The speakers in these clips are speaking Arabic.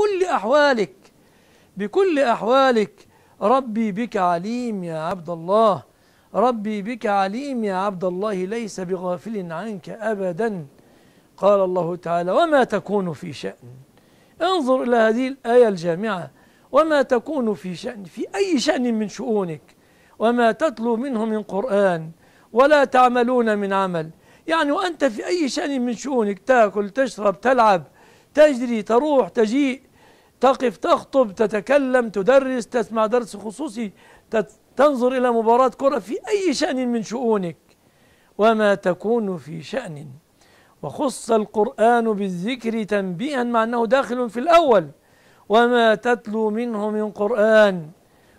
بكل أحوالك بكل أحوالك ربي بك عليم يا عبد الله ربي بك عليم يا عبد الله ليس بغافل عنك أبدا قال الله تعالى وما تكون في شأن انظر إلى هذه الآية الجامعة وما تكون في شأن في أي شأن من شؤونك وما تتلو منه من قرآن ولا تعملون من عمل يعني وأنت في أي شأن من شؤونك تأكل تشرب تلعب تجري تروح تجيء تقف تخطب تتكلم تدرس تسمع درس خصوصي تنظر إلى مباراة كرة في أي شأن من شؤونك وما تكون في شأن وخص القرآن بالذكر تنبيها مع أنه داخل في الأول وما تتلو منه من قرآن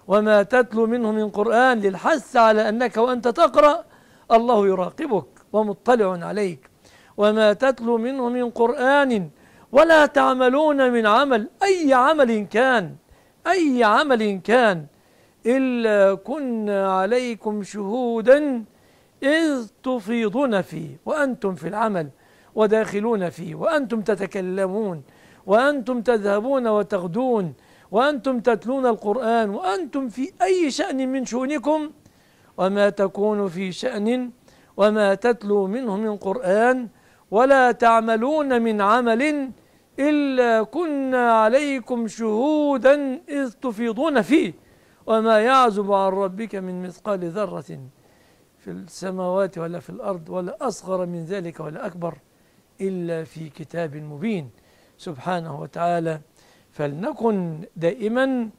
وما تتلو منه من قرآن للحث على أنك وأنت تقرأ الله يراقبك ومطلع عليك وما تتلو منه من قرآن ولا تعملون من عمل أي عمل كان أي عمل كان إلا كنا عليكم شهودا إذ تفيضون فيه وأنتم في العمل وداخلون فيه وأنتم تتكلمون وأنتم تذهبون وتغدون وأنتم تتلون القرآن وأنتم في أي شأن من شؤونكم وما تكون في شأن وما تتلو منه من قرآن ولا تعملون من عمل إلا كنا عليكم شهودا إذ تفيضون فيه وما يعزب عن ربك من مثقال ذرة في السماوات ولا في الأرض ولا أصغر من ذلك ولا أكبر إلا في كتاب مبين سبحانه وتعالى فلنكن دائما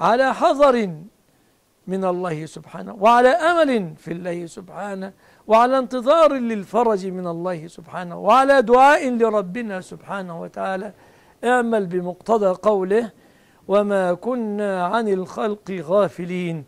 على حذر من الله سبحانه وعلى امل في الله سبحانه وعلى انتظار للفرج من الله سبحانه وعلى دعاء لربنا سبحانه وتعالى اعمل بمقتضى قوله وما كنا عن الخلق غافلين